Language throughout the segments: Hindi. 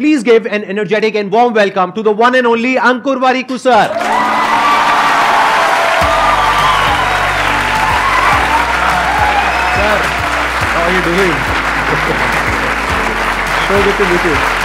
Please give an energetic and warm welcome to the one and only Ankur Variku sir. How are you doing? so good to meet you.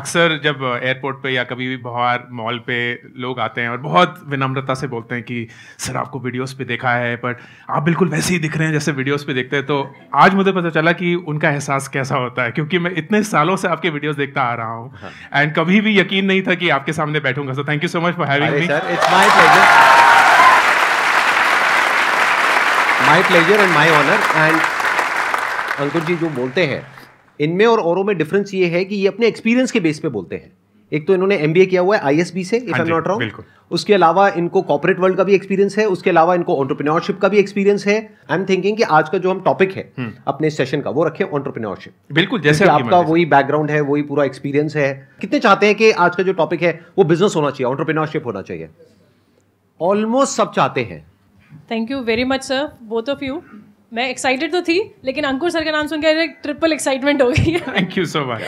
अक्सर जब एयरपोर्ट पे या कभी भी बाहर मॉल पे लोग आते हैं और बहुत विनम्रता से बोलते हैं कि सर आपको वीडियोस पे देखा है बट आप बिल्कुल वैसे ही दिख रहे हैं जैसे वीडियोस पे देखते हैं तो आज मुझे पता चला कि उनका एहसास कैसा होता है क्योंकि मैं इतने सालों से आपके वीडियोस देखता आ रहा हूँ एंड हाँ। कभी भी यकीन नहीं था कि आपके सामने बैठूंगा sir thank you so much for having me it's my pleasure my pleasure and my honour and Ankur ji जो बोलते हैं इनमें और औरों में डिफरेंस ये है कि ये अपने एक्सपीरियंस के बेस पे बोलते हैं एक तो इन्होंने एमबीए किया हुआ है आईएसबी से इफ आई नॉट रॉन्ग उसके अलावा इनको कॉपोरेट वर्ल्ड का भी एक्सपीरियंस है उसके अलावा इनको ऑन्टरप्रिन्योरशिप का भी एक्सपीरियंस है आई एम थिंकिंग कि आज का जो हम टॉपिक है हम्म। अपने सेशन का वो रखें ऑन्टरप्रिन्योरशिप बिल्कुल जैसे आपका वही बैकग्राउंड है वही पूरा एक्सपीरियंस है कितने चाहते हैं कि आज का जो टॉपिक है वो बिजनेस होना चाहिए ऑन्टरप्रिन्योरशिप होना चाहिए ऑलमोस्ट सब चाहते हैं thank you very much sir both of you मैं एक्साइटेड तो थी लेकिन अंकुर सर का नाम सुनकर एक ट्रिपल एक्साइटमेंट हो गई है thank you so much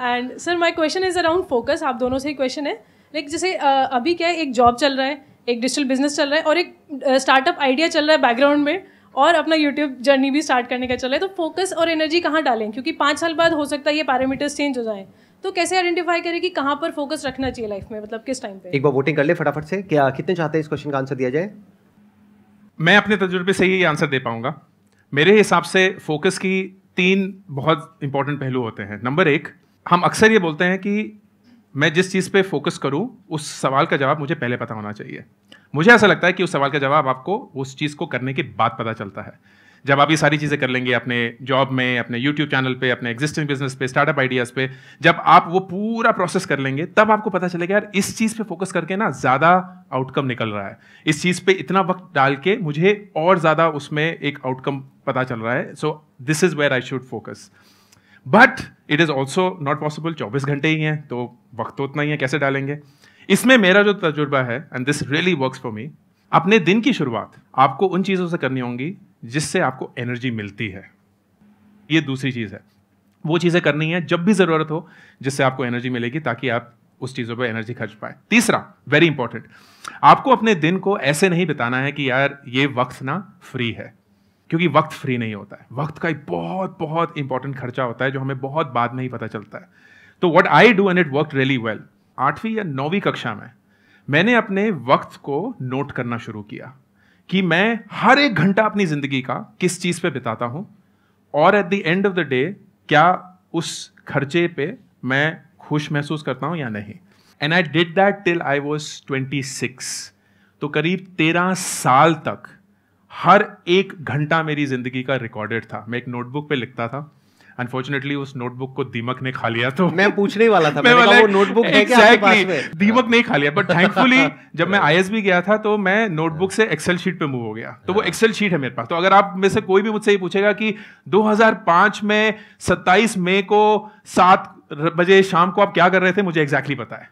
and sir my question is around focus आप दोनों से ही क्वेश्चन है लाइक जैसे अभी क्या है एक जॉब चल रहा है एक डिजिटल बिजनेस चल रहा है और एक स्टार्टअप आइडिया चल रहा है बैकग्राउंड में और अपना यूट्यूब जर्नी भी स्टार्ट करने का चल रहा है तो फोकस और एनर्जी कहाँ डालें क्योंकि पाँच साल बाद हो सकता है ये पैरामीटर्स चेंज हो जाए तो कैसे आइडेंटिफाई करें कि कहाँ पर फोकस रखना चाहिए लाइफ में मतलब किस टाइम पे एक बार वोटिंग कर ले फटाफट से क्या कितने चाहते हैं इस क्वेश्चन का आंसर दिया जाए मैं अपने तजुर्बे से ही आंसर दे पाऊंगा मेरे हिसाब से फोकस की तीन बहुत इंपॉर्टेंट पहलू होते हैं नंबर एक हम अक्सर ये बोलते हैं कि मैं जिस चीज़ पे फोकस करूँ उस सवाल का जवाब मुझे पहले पता होना चाहिए मुझे ऐसा लगता है कि उस सवाल का जवाब आपको उस चीज़ को करने के बाद पता चलता है जब आप ये सारी चीज़ें कर लेंगे अपने जॉब में अपने यूट्यूब चैनल पे अपने एग्जिस्टिंग बिजनेस पे स्टार्टअप आइडियाज़ पे जब आप वो पूरा प्रोसेस कर लेंगे तब आपको पता चलेगा यार इस चीज़ पे फोकस करके ना ज़्यादा आउटकम निकल रहा है इस चीज़ पे इतना वक्त डाल के मुझे और ज़्यादा उसमें एक आउटकम पता चल रहा है so this is where I should focus but it is also not possible चौबीस घंटे ही हैं तो वक्त तो उतना ही है कैसे डालेंगे इसमें मेरा जो तजुर्बा है and this really work for me अपने दिन की शुरुआत आपको उन चीज़ों से करनी होंगी जिससे आपको एनर्जी मिलती है ये दूसरी चीज़ है वो चीज़ें करनी है जब भी ज़रूरत हो जिससे आपको एनर्जी मिलेगी ताकि आप उस चीज़ों पर एनर्जी खर्च पाए तीसरा वेरी इंपॉर्टेंट आपको अपने दिन को ऐसे नहीं बिताना है कि यार ये वक्त ना फ्री है क्योंकि वक्त फ्री नहीं होता है वक्त का एक बहुत बहुत इंपॉर्टेंट खर्चा होता है जो हमें बहुत बाद में ही पता चलता है तो what I do and it work really well आठवीं या नौवीं कक्षा में मैंने अपने वक्त को नोट करना शुरू किया कि मैं हर एक घंटा अपनी जिंदगी का किस चीज पे बिताता हूं और at the end of the day क्या उस खर्चे पे मैं खुश महसूस करता हूं या नहीं and I did that till I was twenty six तो करीब तेरह साल तक हर एक घंटा मेरी जिंदगी का रिकॉर्डेड था मैं एक नोटबुक पे लिखता था अनफॉर्चुनेटली उस नोटबुक को दीमक ने खा लिया तो मैं पूछने वाला था मैं मैंने वो नोटबुक है क्या exactly, पास में दीमक नहीं खा लिया बट थैंकफुली जब मैं आईएसबी गया था तो मैं नोटबुक से एक्सेल शीट पे मूव हो गया तो वो एक्सेल हाँ। शीट है मेरे पास तो अगर आप में से कोई भी मुझसे ये पूछेगा कि 2005 में 27 मई को सात बजे शाम को आप क्या कर रहे थे मुझे एग्जैक्टली पता है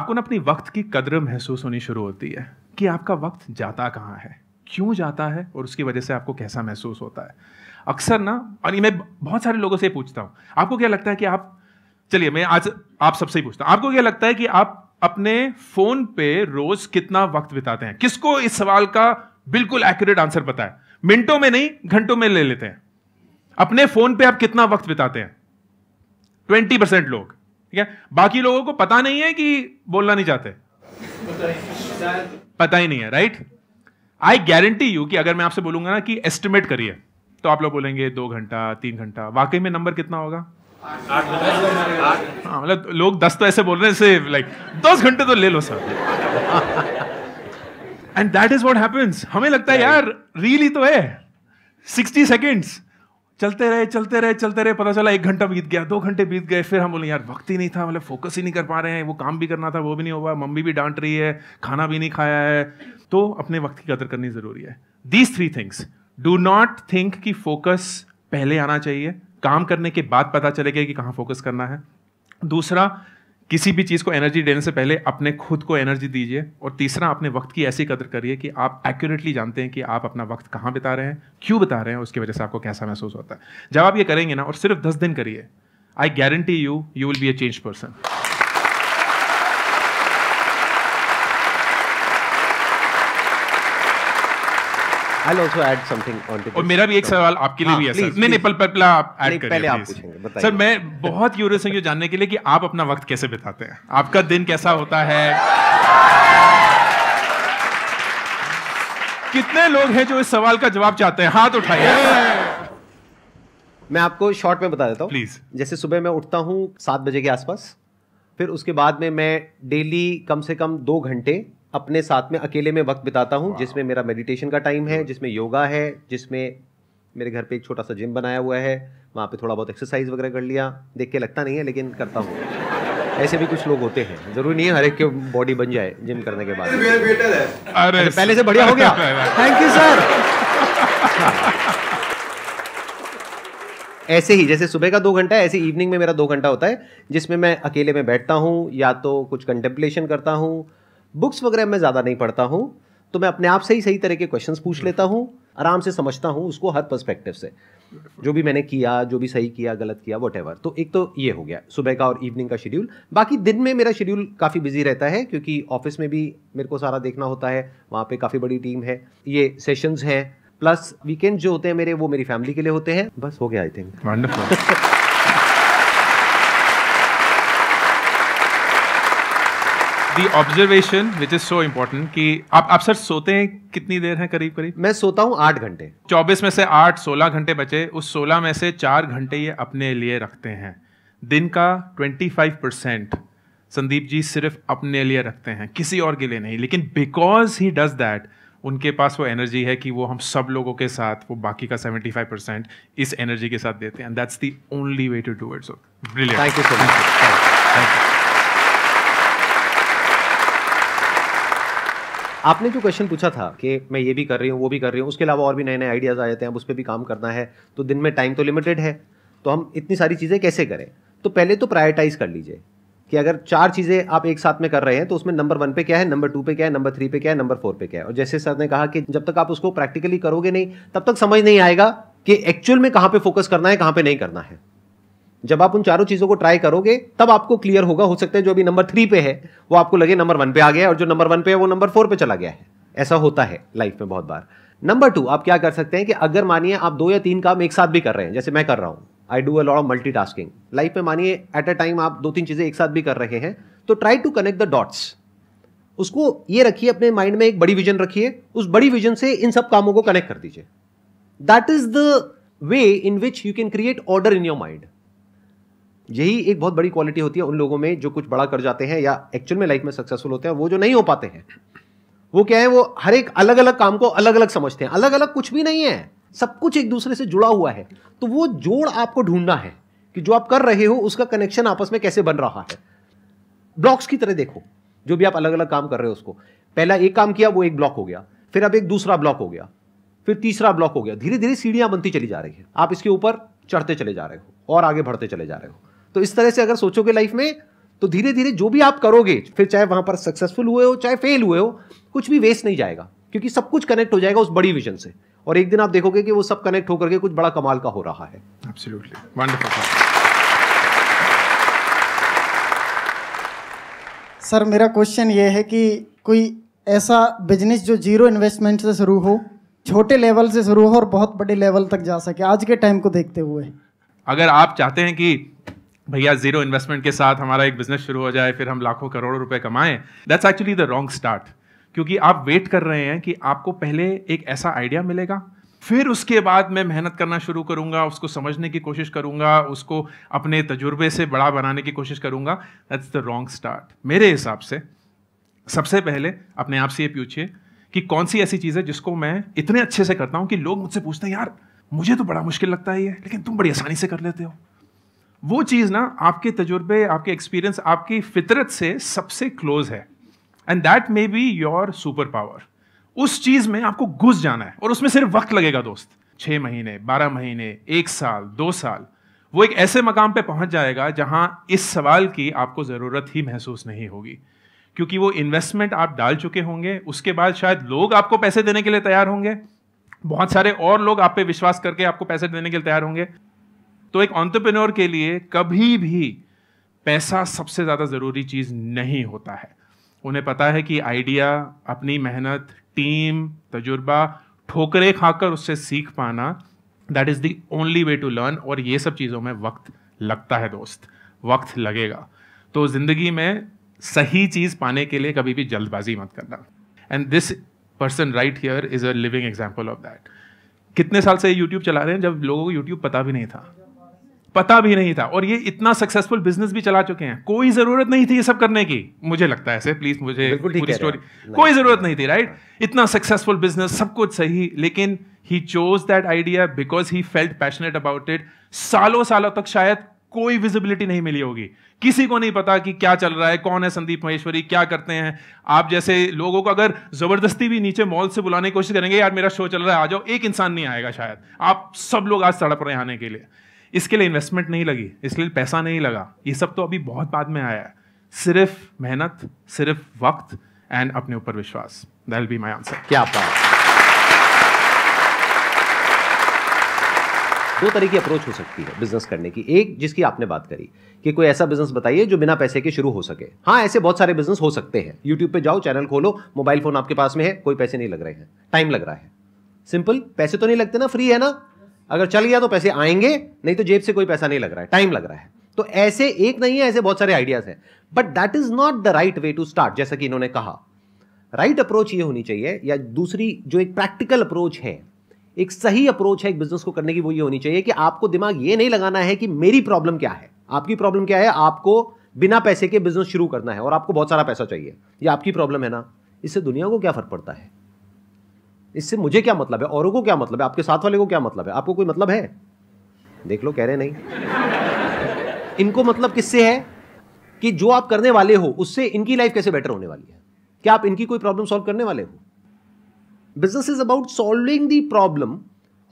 आपको ना अपनी वक्त की कदर महसूस होनी शुरू होती है कि आपका वक्त जाता कहाँ है क्यों जाता है और उसकी वजह से आपको कैसा महसूस होता है अक्सर ना और मैं बहुत सारे लोगों से पूछता हूँ आपको क्या लगता है कि आप चलिए मैं आज आप सबसे ही पूछता हूँ आपको क्या लगता है कि आप अपने फोन पे रोज कितना वक्त बिताते हैं किसको इस सवाल का बिल्कुल एक्यूरेट आंसर पता है मिनटों में नहीं घंटों में ले लेते हैं अपने फोन पे आप कितना वक्त बिताते हैं ट्वेंटी परसेंट लोग ठीक है बाकी लोगों को पता नहीं है कि बोलना नहीं चाहते पता ही नहीं है राइट आई गारंटी यू कि अगर मैं आपसे बोलूंगा ना कि एस्टिमेट करिए तो आप लोग बोलेंगे दो घंटा तीन घंटा वाकई में नंबर कितना होगा हाँ मतलब लोग दस तो ऐसे बोल रहे हैं से लाइक दस घंटे तो ले लो sir and that is what happens हमें लगता है यार रील ही तो है सिक्सटी सेकेंड्स चलते रहे चलते रहे चलते रहे पता चला एक घंटा बीत गया दो घंटे बीत गए फिर हम बोले यार वक्त ही नहीं था मतलब फोकस ही नहीं कर पा रहे हैं वो काम भी करना था वो भी नहीं हुआ मम्मी भी डांट रही है खाना भी नहीं खाया है तो अपने वक्त की कदर करनी जरूरी है these three things do not think कि फोकस पहले आना चाहिए काम करने के बाद पता चलेगा कि कहाँ फोकस करना है दूसरा किसी भी चीज़ को एनर्जी देने से पहले अपने खुद को एनर्जी दीजिए और तीसरा अपने वक्त की ऐसी कदर करिए कि आप एक्यूरेटली जानते हैं कि आप अपना वक्त कहाँ बिता रहे हैं क्यों बिता रहे हैं उसकी वजह से आपको कैसा महसूस होता है जब आप ये करेंगे ना और सिर्फ दस दिन करिए I guarantee you you will be a change person I'll also add something on to और मेरा भी एक सवाल आपके लिए हाँ, भी है सर नहीं नहीं पल पल आप ऐड करिए पहले आप पूछेंगे सर मैं बहुत यूरियस हूँ ये जानने के लिए कि आप अपना वक्त कैसे बिताते हैं आपका दिन कैसा होता है कितने लोग हैं जो इस सवाल का जवाब चाहते हैं हाथ उठाइए मैं आपको शॉर्ट में बता देता हूँ प्लीज जैसे सुबह मैं उठता हूँ सात बजे के आसपास फिर उसके बाद में मैं डेली कम से कम दो घंटे अपने साथ में अकेले में वक्त बिताता हूँ जिसमें मेरा मेडिटेशन का टाइम है जिसमें योगा है जिसमें मेरे घर पे एक छोटा सा जिम बनाया हुआ है वहाँ पे थोड़ा बहुत एक्सरसाइज वगैरह कर लिया देख के लगता नहीं है लेकिन करता हूँ ऐसे भी कुछ लोग होते हैं जरूरी नहीं है हर एक के बॉडी बन जाए जिम करने के बाद अरे अच्छा, पहले से बढ़िया हो गया थैंक यू सर ऐसे ही जैसे सुबह का दो घंटा है ऐसे इवनिंग में मेरा दो घंटा होता है जिसमें मैं अकेले में बैठता हूँ या तो कुछ कंटेम्पलेशन करता हूँ बुक्स वगैरह मैं ज़्यादा नहीं पढ़ता हूँ तो मैं अपने आप से ही सही तरह के क्वेश्चंस पूछ hmm. लेता हूँ आराम से समझता हूँ उसको हर पर्सपेक्टिव से जो भी मैंने किया जो भी सही किया गलत किया वट तो एक तो ये हो गया सुबह का और इवनिंग का शेड्यूल बाकी दिन में मेरा शेड्यूल काफ़ी बिजी रहता है क्योंकि ऑफिस में भी मेरे को सारा देखना होता है वहाँ पे काफ़ी बड़ी टीम है ये सेशंस हैं प्लस वीकेंड जो होते हैं मेरे वो मेरी फैमिली के लिए होते हैं बस हो गया I think the observation which is so important कि आप आप सर सोते हैं कितनी देर है करीब करीब मैं सोता हूँ आठ घंटे चौबीस में से आठ सोलह घंटे बचे उस सोलह में से चार घंटे ये अपने लिए रखते हैं दिन का twenty five percent Sandeep ji सिर्फ अपने लिए रखते हैं किसी और के लिए नहीं लेकिन बिकॉज ही डज दैट उनके पास वो एनर्जी है कि वो हम सब लोगों के साथ वो बाकी का 75 परसेंट इस एनर्जी के साथ देते हैं that's the only way to do it so thank you so much thank you आपने जो क्वेश्चन पूछा था कि मैं ये भी कर रही हूँ वो भी कर रही हूँ उसके अलावा और भी नए नए आइडियाज़ आ जाते हैं अब उस पर भी काम करना है तो दिन में टाइम तो लिमिटेड है तो हम इतनी सारी चीज़ें कैसे करें तो पहले तो प्रायोरिटाइज कर लीजिए कि अगर चार चीज़ें आप एक साथ में कर रहे हैं तो उसमें नंबर वन पे क्या है नंबर टू पे क्या है नंबर थ्री पे क्या है नंबर फोर पे क्या है और जैसे सर ने कहा कि जब तक आप उसको प्रैक्टिकली करोगे नहीं तब तक समझ नहीं आएगा कि एक्चुअल में कहाँ पे फोकस करना है कहाँ पे नहीं करना है जब आप उन चारों चीजों को ट्राई करोगे तब आपको क्लियर होगा हो सकता है जो अभी नंबर थ्री पे है वो आपको लगे नंबर वन पे आ गया और जो नंबर वन पे है वो नंबर फोर पे चला गया है ऐसा होता है लाइफ में बहुत बार नंबर टू आप क्या कर सकते हैं कि अगर मानिए आप दो या तीन काम एक साथ भी कर रहे हैं जैसे मैं कर रहा हूं I do a lot of multi tasking life में मानिए एट अ टाइम आप दो तीन चीज़ें एक साथ भी कर रहे हैं तो try to connect the dots उसको ये रखिए अपने माइंड में एक बड़ी विजन रखिए उस बड़ी विजन से इन सब कामों को कनेक्ट कर दीजिए that is the way in which you can create order in your mind यही एक बहुत बड़ी क्वालिटी होती है उन लोगों में जो कुछ बड़ा कर जाते हैं या एक्चुअल में लाइफ में सक्सेसफुल होते हैं वो जो नहीं हो पाते हैं वो क्या है वो हर एक अलग अलग काम को अलग अलग समझते हैं अलग अलग कुछ भी नहीं है सब कुछ एक दूसरे से जुड़ा हुआ है तो वो जोड़ आपको ढूंढना है कि जो आप कर रहे हो उसका कनेक्शन आपस में कैसे बन रहा है ब्लॉक्स की तरह देखो जो भी आप अलग अलग काम कर रहे हो उसको पहला एक काम किया वो एक ब्लॉक हो गया फिर अब एक दूसरा ब्लॉक हो गया फिर तीसरा ब्लॉक हो गया धीरे धीरे सीढ़ियां बनती चली जा रही है आप इसके ऊपर चढ़ते चले जा रहे हो और आगे बढ़ते चले जा रहे हो तो इस तरह से अगर सोचोगे लाइफ में तो धीरे धीरे जो भी आप करोगे फिर चाहे वहां पर सक्सेसफुल हुए हो चाहे फेल हुए हो कुछ भी वेस्ट नहीं जाएगा क्योंकि सब कुछ कनेक्ट हो जाएगा उस बड़ी विजन से और एक दिन आप देखोगे कि वो सब कनेक्ट होकर के कुछ बड़ा कमाल का हो रहा है सर मेरा क्वेश्चन ये है कि कोई ऐसा बिजनेस जो जीरो इन्वेस्टमेंट से शुरू हो छोटे लेवल से शुरू हो और बहुत बड़े लेवल तक जा सके आज के टाइम को देखते हुए अगर आप चाहते हैं कि भैया जीरो इन्वेस्टमेंट के साथ हमारा एक बिजनेस शुरू हो जाए फिर हम लाखों करोड़ों रुपए कमाएं that's actually the wrong start क्योंकि आप वेट कर रहे हैं कि आपको पहले एक ऐसा आइडिया मिलेगा फिर उसके बाद मैं मेहनत करना शुरू करूंगा उसको समझने की कोशिश करूंगा उसको अपने तजुर्बे से बड़ा बनाने की कोशिश करूंगा दैट्स द रॉन्ग स्टार्ट मेरे हिसाब से सबसे पहले अपने आप से ये पूछिए कि कौन सी ऐसी चीज़ है जिसको मैं इतने अच्छे से करता हूँ कि लोग मुझसे पूछते हैं यार मुझे तो बड़ा मुश्किल लगता है ये लेकिन तुम बड़ी आसानी से कर लेते हो वो चीज़ ना आपके तजुर्बे आपके एक्सपीरियंस आपकी फितरत से सबसे क्लोज है and that may be your super power उस चीज़ में आपको घुस जाना है और उसमें सिर्फ वक्त लगेगा दोस्त छः महीने बारह महीने एक साल दो साल वो एक ऐसे मकाम पे पहुंच जाएगा जहां इस सवाल की आपको ज़रूरत ही महसूस नहीं होगी क्योंकि वो इन्वेस्टमेंट आप डाल चुके होंगे उसके बाद शायद लोग आपको पैसे देने के लिए तैयार होंगे बहुत सारे और लोग आप पे विश्वास करके आपको पैसे देने के लिए तैयार होंगे तो एक ऑन्टरप्रेन्योर के लिए कभी भी पैसा सबसे ज़्यादा ज़रूरी चीज़ नहीं होता है उन्हें पता है कि आइडिया अपनी मेहनत टीम तजुर्बा ठोकरे खाकर उससे सीख पाना that is the only way to learn और ये सब चीज़ों में वक्त लगता है दोस्त वक्त लगेगा तो ज़िंदगी में सही चीज़ पाने के लिए कभी भी जल्दबाजी मत करना and this person right here is a living example of that कितने साल से यूट्यूब चला रहे हैं जब लोगों को यूट्यूब पता भी नहीं था पता भी नहीं था और ये इतना सक्सेसफुल बिजनेस भी चला चुके हैं कोई जरूरत नहीं थी ये सब करने की मुझे लगता है ऐसे प्लीज मुझे पूरी स्टोरी कोई जरूरत नहीं थी राइट इतना सक्सेसफुल बिजनेस सब कुछ सही लेकिन he chose that idea because he felt passionate about it सालों सालों तक शायद कोई विजिबिलिटी नहीं मिली होगी किसी को नहीं पता कि क्या चल रहा है कौन है संदीप महेश्वरी क्या करते हैं आप जैसे लोगों को अगर जबरदस्ती भी नीचे मॉल से बुलाने की कोशिश करेंगे यार मेरा शो चल रहा है आ जाओ एक इंसान नहीं आएगा शायद आप सब लोग आज सड़प रहे आने के लिए इसके लिए इन्वेस्टमेंट नहीं लगी इसके लिए पैसा नहीं लगा ये सब तो अभी बहुत बाद में आया है सिर्फ मेहनत सिर्फ वक्त एंड अपने ऊपर विश्वास दैट बी माई आंसर क्या आप दो तरह की अप्रोच हो सकती है बिजनेस करने की एक जिसकी आपने बात करी कि कोई ऐसा बिजनेस बताइए जो बिना पैसे के शुरू हो सके हाँ ऐसे बहुत सारे बिजनेस हो सकते हैं यूट्यूब पे जाओ चैनल खोलो मोबाइल फोन आपके पास में है कोई पैसे नहीं लग रहे हैं टाइम लग रहा है सिंपल पैसे तो नहीं लगते ना फ्री है ना अगर चल गया तो पैसे आएंगे नहीं तो जेब से कोई पैसा नहीं लग रहा है टाइम लग रहा है तो ऐसे एक नहीं है ऐसे बहुत सारे आइडियाज हैं but that is not the right way to start जैसा कि इन्होंने कहा राइट right अप्रोच ये होनी चाहिए या दूसरी जो एक प्रैक्टिकल अप्रोच है एक सही अप्रोच है एक बिजनेस को करने की वो ये होनी चाहिए कि आपको दिमाग ये नहीं लगाना है कि मेरी प्रॉब्लम क्या है आपकी प्रॉब्लम क्या है आपको बिना पैसे के बिजनेस शुरू करना है और आपको बहुत सारा पैसा चाहिए ये आपकी प्रॉब्लम है ना इससे दुनिया को क्या फर्क पड़ता है इससे मुझे क्या मतलब है औरों को क्या मतलब है आपके साथ वाले को क्या मतलब है आपको कोई मतलब है देख लो कह रहे नहीं इनको मतलब किससे है कि जो आप करने वाले हो उससे इनकी लाइफ कैसे बेटर होने वाली है क्या आप इनकी कोई प्रॉब्लम सॉल्व करने वाले हो business is about solving the problem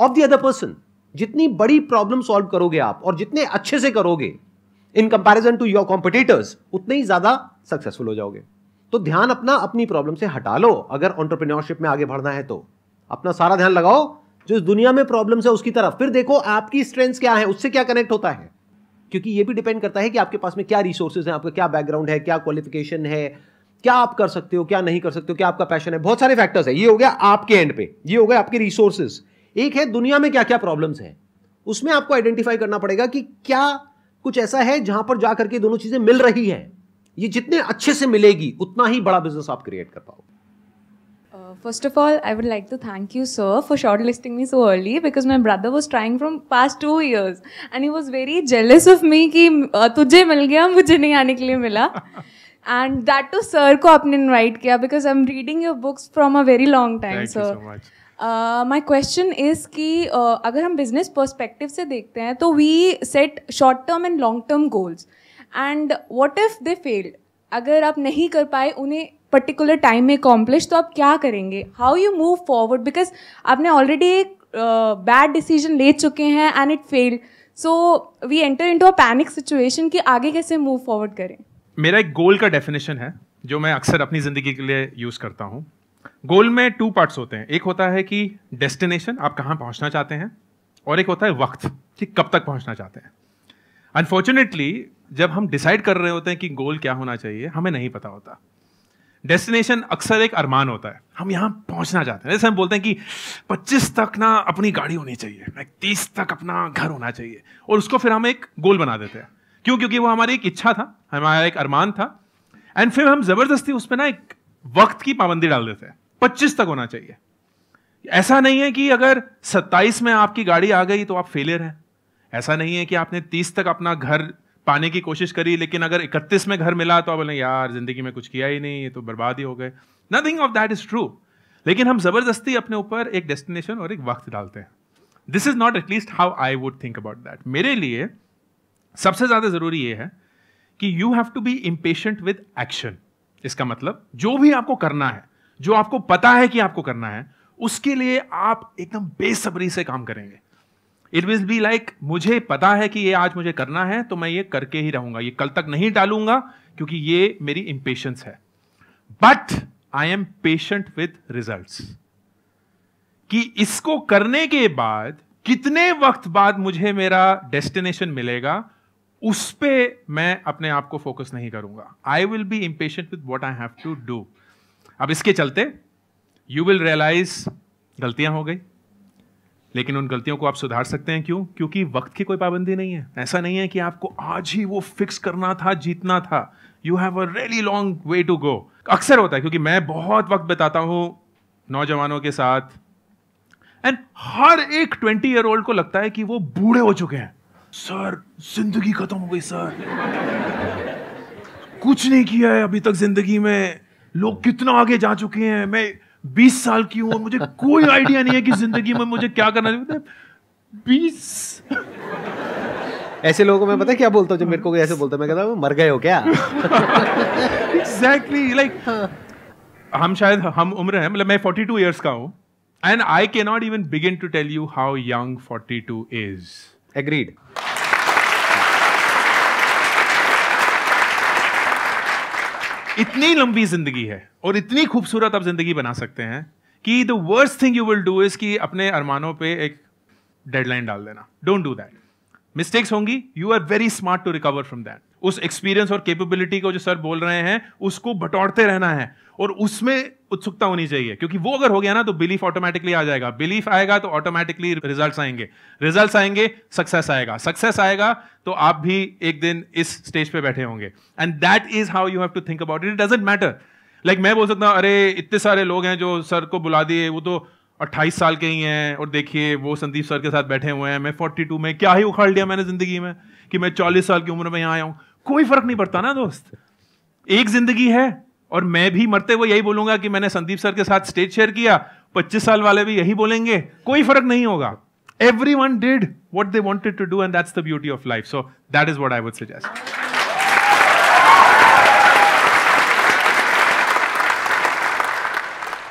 of the other person जितनी बड़ी प्रॉब्लम सॉल्व करोगे आप और जितने अच्छे से करोगे in comparison to your competitors उतने ही ज्यादा सक्सेसफुल हो जाओगे तो ध्यान अपना अपनी प्रॉब्लम से हटा लो अगर ऑन्टरप्रीनियोरशिप में आगे बढ़ना है तो अपना सारा ध्यान लगाओ जो इस दुनिया में प्रॉब्लम्स है उसकी तरफ फिर देखो आपकी स्ट्रेंथ्स क्या है उससे क्या कनेक्ट होता है क्योंकि ये भी डिपेंड करता है कि आपके पास में क्या रिसोर्सेज हैं आपका क्या बैकग्राउंड है क्या क्वालिफिकेशन है क्या आप कर सकते हो क्या नहीं कर सकते हो क्या आपका पैशन है बहुत सारे फैक्टर्स है ये हो गया आपके एंड पे ये हो गया आपके रिसोर्सेज एक है दुनिया में क्या क्या प्रॉब्लम्स हैं उसमें आपको आइडेंटिफाई करना पड़ेगा कि क्या कुछ ऐसा है जहां पर जाकर के दोनों चीजें मिल रही हैं ये जितने अच्छे से मिलेगी उतना ही बड़ा बिजनेस आप क्रिएट कर पाओ first of all I would like to thank you sir for short listing me so early because my brother was trying from past two years and he was very jealous of me कि uh, तुझे मिल गया मुझे नहीं आने के लिए मिला एंड दैट टू सर को आपने इन्वाइट किया because I am reading your books from a very long time sir my question is कि uh, अगर हम बिजनेस परस्पेक्टिव से देखते हैं तो we set short term and long term goals and what if they failed अगर आप नहीं कर पाए उन्हें पर्टिकुलर टाइम में अकॉम्प्लिश तो आप क्या करेंगे how you move forward because आपने ऑलरेडी एक बैड डिसीजन ले चुके हैं and it failed so we enter in to a panic situation कि आगे कैसे मूव फॉरवर्ड करें मेरा एक गोल का डेफिनेशन है जो मैं अक्सर अपनी ज़िंदगी के लिए यूज़ करता हूँ गोल में टू पार्ट्स होते हैं एक होता है कि डेस्टिनेशन आप कहाँ पहुँचना चाहते हैं और एक होता है वक्त कि कब तक पहुँचना चाहते हैं अनफॉर्चुनेटली जब हम डिसाइड कर रहे होते हैं कि गोल क्या होना चाहिए हमें नहीं पता होता डेस्टिनेशन अक्सर एक अरमान होता है हम यहाँ पहुँचना चाहते हैं जैसे हम बोलते हैं कि 25 तक ना अपनी गाड़ी होनी चाहिए तीस तक अपना घर होना चाहिए और उसको फिर हम एक गोल बना देते हैं क्यों क्योंकि वो हमारी एक इच्छा था हमारा एक अरमान था एंड फिर हम ज़बरदस्ती उस पर ना एक वक्त की पाबंदी डाल देते हैं पच्चीस तक होना चाहिए ऐसा नहीं है कि अगर सत्ताईस में आपकी गाड़ी आ गई तो आप फेलियर हैं ऐसा नहीं है कि आपने तीस तक अपना घर पाने की कोशिश करी लेकिन अगर इकतीस में घर मिला तो आप बोले यार जिंदगी में कुछ किया ही नहीं ये तो बर्बाद ही हो गए nothing of that is true लेकिन हम जबरदस्ती अपने ऊपर एक डेस्टिनेशन और एक वक्त डालते हैं this is not at least how I would think about that मेरे लिए सबसे ज़्यादा ज़रूरी ये है कि you have to be impatient with action इसका मतलब जो भी आपको करना है जो आपको पता है कि आपको करना है उसके लिए आप एकदम बेसब्री से काम करेंगे इट विल बी लाइक मुझे पता है कि ये आज मुझे करना है तो मैं ये करके ही रहूंगा ये कल तक नहीं डालूंगा क्योंकि ये मेरी इम्पेशंस है but I am patient with result कि इसको करने के बाद कितने वक्त बाद मुझे मेरा डेस्टिनेशन मिलेगा उस पर मैं अपने आप को फोकस नहीं करूंगा I will be impatient with what I have to do अब इसके चलते यू विल रियलाइज गलतियां हो गई लेकिन उन गलतियों को आप सुधार सकते हैं क्यों क्योंकि वक्त की कोई पाबंदी नहीं है ऐसा नहीं है कि आपको आज ही वो फिक्स करना था जीतना था you have a really long way to go अक्सर होता है क्योंकि मैं बहुत वक्त बताता हूं नौजवानों के साथ एंड हर एक ट्वेंटी ईयर ओल्ड को लगता है कि वो बूढ़े हो चुके हैं सर जिंदगी खत्म हो गई सर कुछ नहीं किया है अभी तक जिंदगी में लोग कितना आगे जा चुके हैं मैं बीस साल की हूं और मुझे कोई आइडिया नहीं है कि जिंदगी में मुझे क्या करना चाहिए बीस ऐसे लोगों में पता क्या बोलता हूँ जब मेरे को ऐसे बोलता मैं कहता हूँ मर गए हो क्या एग्जैक्टली लाइक like, हम शायद हम उम्र हैं मतलब मैं फोर्टी टू ईयर्स का हूँ and I can not even begin to tell you how young forty two is agreed इतनी लंबी जिंदगी है और इतनी खूबसूरत आप ज़िंदगी बना सकते हैं कि the worst thing you will do is कि अपने अरमानों पे एक डेडलाइन डाल देना डोंट डू दैट मिस्टेक्स होंगी you are very smart to recover from that उस एक्सपीरियंस और कैपेबिलिटी को जो सर बोल रहे हैं उसको बटोरते रहना है और उसमें उत्सुकता होनी चाहिए क्योंकि वो अगर हो गया ना तो बिलीफ ऑटोमेटिकली आ जाएगा बिलीफ आएगा तो ऑटोमेटिकली रिजल्ट्स आएंगे रिजल्ट्स आएंगे सक्सेस आएगा सक्सेस आएगा तो आप भी एक दिन इस स्टेज पे बैठे होंगे and that is how you have to think about it it doesn't matter like like मैं बोल सकता हूँ अरे इतने सारे लोग हैं जो सर को बुला दिए वो तो अट्ठाईस साल के ही हैं और देखिए वो संदीप सर के साथ बैठे हुए हैं मैं फोर्टी टू में क्या ही उखाड़ लिया मैंने जिंदगी में कि मैं चालीस साल की उम्र में यहाँ आया हूँ कोई फर्क नहीं पड़ता ना दोस्त एक जिंदगी है और मैं भी मरते हुए यही बोलूंगा कि मैंने संदीप सर के साथ स्टेज शेयर किया पच्चीस साल वाले भी यही बोलेंगे कोई फर्क नहीं होगा everyone did what they wanted to do and that's the beauty of life so that is what I would suggest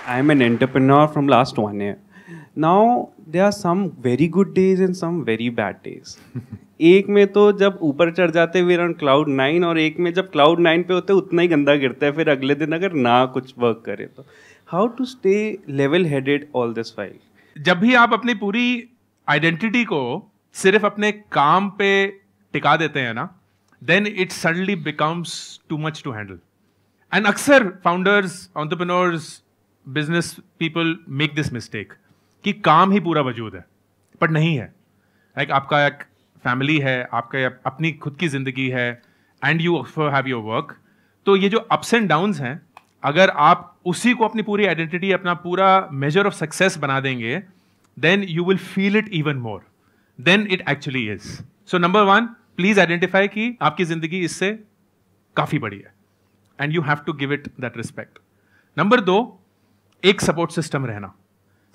I am an entrepreneur from last one year now they are some very good days and some very bad days एक में तो जब ऊपर चढ़ जाते वे ऑन क्लाउड नाइन और एक में जब क्लाउड नाइन पे होते उतना ही गंदा गिरता है फिर अगले दिन अगर ना कुछ वर्क करे तो how to stay level headed all this while जब भी आप अपनी पूरी आइडेंटिटी को सिर्फ अपने काम पे टिका देते हैं ना then it suddenly becomes too much to handle and अक्सर founders entrepreneurs business people make this mistake कि काम ही पूरा वजूद है बट नहीं है लाइक आपका एक फैमिली है आपका अपनी खुद की ज़िंदगी है and you have your work तो ये जो अप्स एंड डाउन्स हैं अगर आप उसी को अपनी पूरी आइडेंटिटी अपना पूरा मेजर ऑफ सक्सेस बना देंगे then you will feel it even more than it actually is so number one please identify कि आपकी ज़िंदगी इससे काफ़ी बड़ी है and you have to give it that respect number दो एक सपोर्ट सिस्टम रहना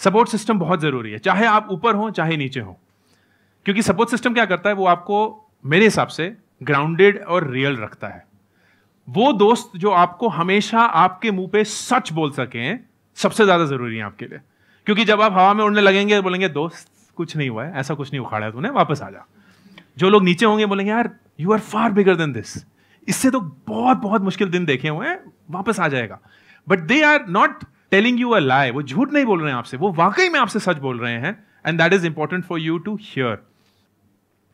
सपोर्ट सिस्टम बहुत ज़रूरी है चाहे आप ऊपर हो चाहे नीचे हो क्योंकि सपोर्ट सिस्टम क्या करता है वो आपको मेरे हिसाब से ग्राउंडेड और रियल रखता है वो दोस्त जो आपको हमेशा आपके मुंह पे सच बोल सके सबसे ज़्यादा ज़रूरी है आपके लिए क्योंकि जब आप हवा में उड़ने लगेंगे बोलेंगे दोस्त कुछ नहीं हुआ है ऐसा कुछ नहीं उखाड़ा तूने वापस आ जा जो लोग नीचे होंगे बोलेंगे यार you are far bigger than this इससे तो बहुत बहुत मुश्किल दिन देखे हुए हैं वापस आ जाएगा but they are not telling you a lie वो झूठ नहीं बोल रहे हैं आपसे वो वाकई में आपसे सच बोल रहे हैं and that is important for you to hear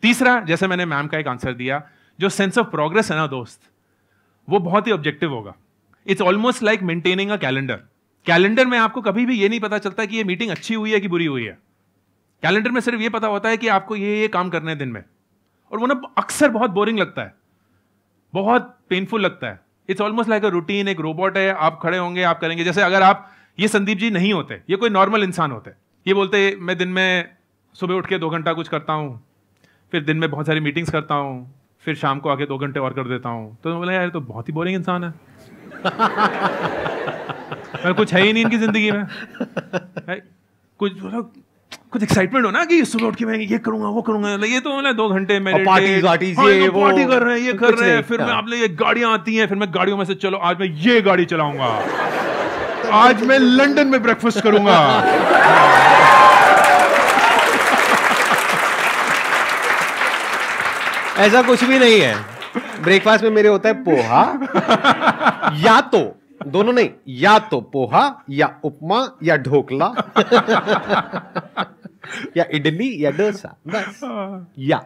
तीसरा जैसे मैंने मैम का एक आंसर दिया जो सेंस ऑफ प्रोग्रेस है ना दोस्त वो बहुत ही ऑब्जेक्टिव होगा it's almost like maintaining a calendar calendar में आपको कभी भी ये नहीं पता चलता कि ये मीटिंग अच्छी हुई है कि बुरी हुई है कैलेंडर में सिर्फ ये पता होता है कि आपको ये ये काम करने हैं दिन में और वो ना अक्सर बहुत बोरिंग लगता है बहुत पेनफुल लगता है it's almost like a routine एक रोबोट है आप खड़े होंगे आप करेंगे जैसे अगर आप ये संदीप जी नहीं होते ये कोई नॉर्मल इंसान होते ये बोलते मैं दिन में सुबह उठ के दो घंटा कुछ करता हूँ फिर दिन में बहुत सारी मीटिंग्स करता हूँ फिर शाम को आके दो घंटे और कर देता हूँ तो बोला यार तो बहुत ही बोरिंग इंसान है कुछ है ही नहीं इनकी ज़िंदगी में कुछ मतलब कुछ एक्साइटमेंट हो ना कि सुबह उठ के मैं ये करूंगा वो करूंगा मतलब ये तो मतलब दो घंटे में पार्टी पार्टी ये तो वो पार्टी कर रहे हैं ये कर रहे हैं फिर मैं हाँ। आप लोग ये गाड़ियां आती हैं फिर मैं गाड़ियों में से चलो आज मैं ये गाड़ी चलाऊंगा आज मैं लंदन में ब्रेकफास्ट करूंगा ऐसा कुछ भी नहीं है ब्रेकफास्ट में मेरे होता है पोहा या तो दोनों नहीं या तो पोहा या उपमा या ढोकला या इडली या डोसा बस yeah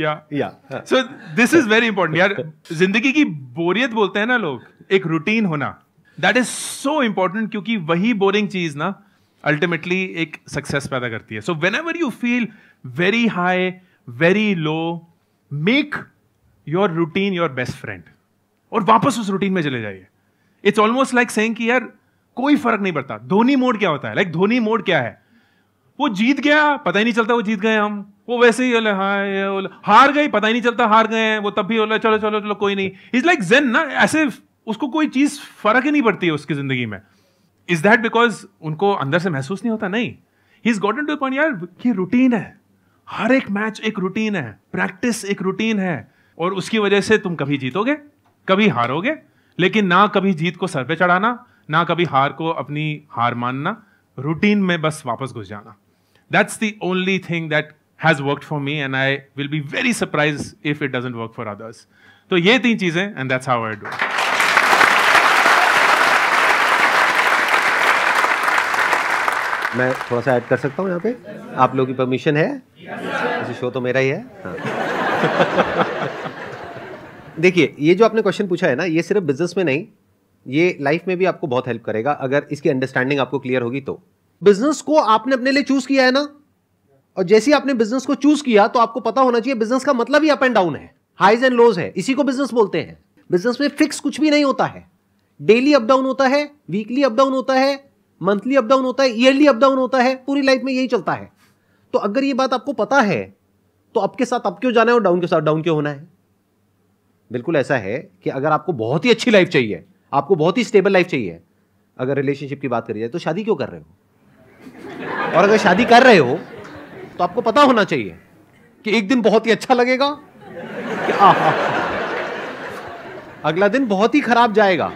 yeah yeah so this is very important यार जिंदगी की बोरियत बोलते हैं ना लोग एक रूटीन होना दैट इज सो इंपॉर्टेंट क्योंकि वही बोरिंग चीज ना अल्टीमेटली एक सक्सेस पैदा करती है so whenever you feel very high very low make your routine your best friend और वापस उस रूटीन में चले जाइए इट्स ऑलमोस्ट लाइक सेंग कि यार कोई फर्क नहीं पड़ता धोनी मोड क्या होता है लाइक like, धोनी मोड क्या है वो जीत गया पता ही नहीं चलता वो जीत गए हम वो वैसे ही बोले हाँ बोले हार गई पता ही नहीं चलता हार गए हैं वो तब भी बोला चलो चलो चलो कोई नहीं इज लाइक जेन ना ऐसे उसको कोई चीज फर्क ही नहीं पड़ती है उसकी जिंदगी में इज दैट बिकॉज उनको अंदर से महसूस नहीं होता नहीं ही इज गॉटन टू पॉइंट यार ये रूटीन है हर एक मैच एक रूटीन है प्रैक्टिस एक रूटीन है और उसकी वजह से तुम कभी जीतोगे कभी हारोगे लेकिन ना कभी जीत को सर पे चढ़ाना ना कभी हार को अपनी हार मानना रूटीन में बस वापस घुस जाना That's the only thing that has worked for me and I will be very surprised if it doesn't work for others. So तो ये तीन and that's how I do it. मैं थोड़ा सा ऐड कर सकता हूँ यहाँ पे yes, आप लोगों की परमिशन है yes, शो तो मेरा ही है हाँ। देखिए ये जो आपने क्वेश्चन पूछा है ना ये सिर्फ बिजनेस में नहीं ये लाइफ में भी आपको बहुत हेल्प करेगा अगर इसकी अंडरस्टैंडिंग आपको क्लियर होगी तो बिजनेस को आपने अपने लिए चूज किया है ना और जैसे ही आपने बिजनेस को चूज किया तो आपको पता होना चाहिए बिजनेस का मतलब ही अप एंड डाउन है हाइज एंड लोज है इसी को बिजनेस बोलते हैं बिजनेस में फिक्स कुछ भी नहीं होता है डेली अप डाउन होता है वीकली अप डाउन होता है मंथली अप डाउन होता है ईयरली अप डाउन होता है पूरी लाइफ में यही चलता है तो अगर ये बात आपको पता है तो आपके साथ अप क्यों जाना है और डाउन के साथ डाउन क्यों होना है बिल्कुल ऐसा है कि अगर आपको बहुत ही अच्छी लाइफ चाहिए आपको बहुत ही स्टेबल लाइफ चाहिए अगर रिलेशनशिप की बात करी जाए तो शादी क्यों कर रहे हो और अगर शादी कर रहे हो तो आपको पता होना चाहिए कि एक दिन बहुत ही अच्छा लगेगा अगला दिन बहुत ही खराब जाएगा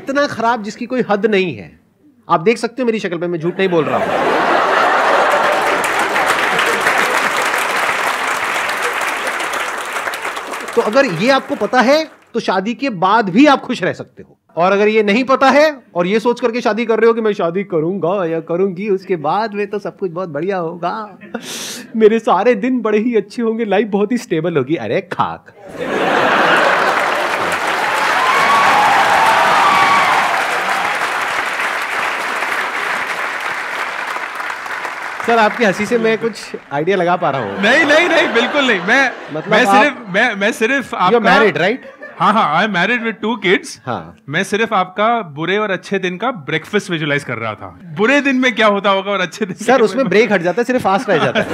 इतना खराब जिसकी कोई हद नहीं है आप देख सकते हो मेरी शक्ल पे मैं झूठ नहीं बोल रहा हूं तो अगर ये आपको पता है तो शादी के बाद भी आप खुश रह सकते हो और अगर ये नहीं पता है और ये सोच करके शादी कर रहे हो कि मैं शादी करूंगा या करूंगी उसके बाद में तो सब कुछ बहुत बढ़िया होगा मेरे सारे दिन बड़े ही अच्छे होंगे लाइफ बहुत ही स्टेबल होगी अरे खाक सर आपकी हंसी से मैं कुछ आइडिया लगा पा रहा हूँ नहीं नहीं नहीं बिल्कुल नहीं मैं मतलब मैं सिर्फ मैं मैं सिर्फ आप मैरिड राइट हाँ हाँ I married with two kids मैं सिर्फ आपका बुरे और अच्छे दिन का ब्रेकफास्ट विजुलाइज कर रहा था बुरे दिन में क्या होता होगा और अच्छे दिन सर उसमें ब्रेक हट जाता है सिर्फ फास्ट रह जाता है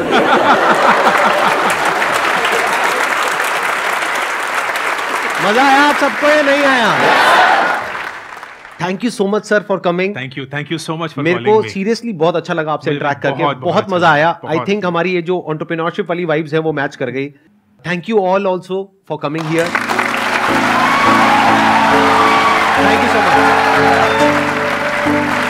मजा आया आप सबको या नहीं आया thank you so much sir for coming thank you thank you so much मेरे को सीरियसली बहुत अच्छा लगा आपसे इंटरेक्ट करके बहुत, बहुत अच्छा मजा आया आई थिंक अच्छा हमारी ये जो ऑन्टरप्रिनोरशिप वाली वाइब्स है वो मैच कर गई thank you all also for coming here Thank you so much.